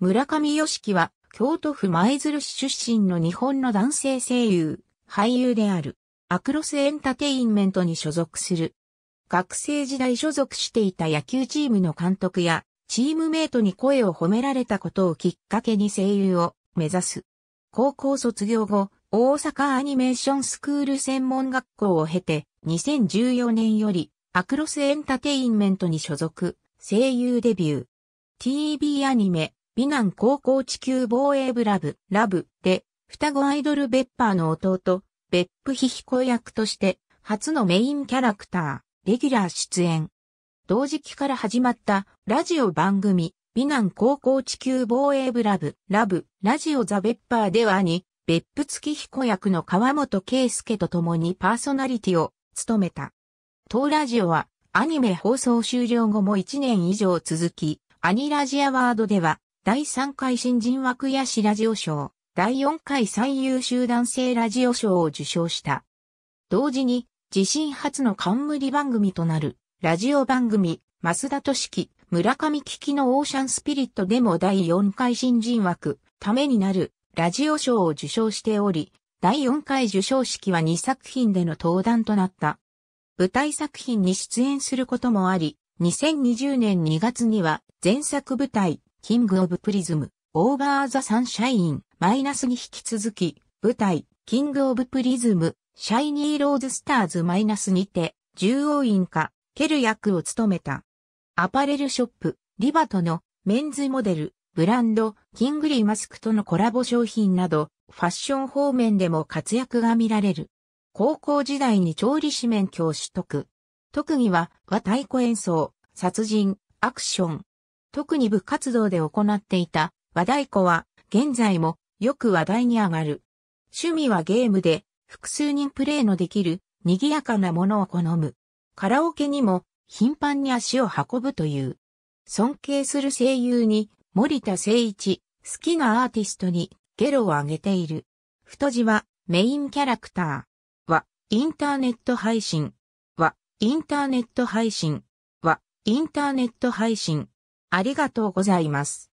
村上良樹は、京都府舞鶴市出身の日本の男性声優、俳優である。アクロスエンタテインメントに所属する。学生時代所属していた野球チームの監督や、チームメイトに声を褒められたことをきっかけに声優を目指す。高校卒業後、大阪アニメーションスクール専門学校を経て、2014年より、アクロスエンタテインメントに所属、声優デビュー。TV アニメ、美南高校地球防衛部ラブ、ラブで、双子アイドルベッパーの弟、ベップヒヒコ役として、初のメインキャラクター、レギュラー出演。同時期から始まったラジオ番組、美南高校地球防衛部ラブ、ラブ、ラジオザ・ベッパーではに、別府ヒコ役の川本圭介と共にパーソナリティを務めた。当ラジオはアニメ放送終了後も1年以上続き、アニラジアワードでは第3回新人枠やしラジオ賞、第4回最優秀男性ラジオ賞を受賞した。同時に、自身初の冠番組となる、ラジオ番組、増田俊樹、村上危機のオーシャンスピリットでも第4回新人枠、ためになる、ラジオ賞を受賞しており、第4回受賞式は2作品での登壇となった。舞台作品に出演することもあり、2020年2月には前作舞台、キングオブプリズム、オーバーザサンシャイン、マイナスに引き続き、舞台、キングオブプリズム、シャイニーローズスターズマイナスにて、従王院か、ケル役を務めた。アパレルショップ、リバトのメンズモデル、ブランド、キングリーマスクとのコラボ商品など、ファッション方面でも活躍が見られる。高校時代に調理師免許を取得。特技は和太鼓演奏、殺人、アクション、特に部活動で行っていた和太鼓は現在もよく話題に上がる。趣味はゲームで複数人プレイのできる賑やかなものを好む。カラオケにも頻繁に足を運ぶという。尊敬する声優に森田誠一、好きなアーティストにゲロを上げている。太字はメインキャラクターはインターネット配信はインターネット配信はインターネット配信ありがとうございます。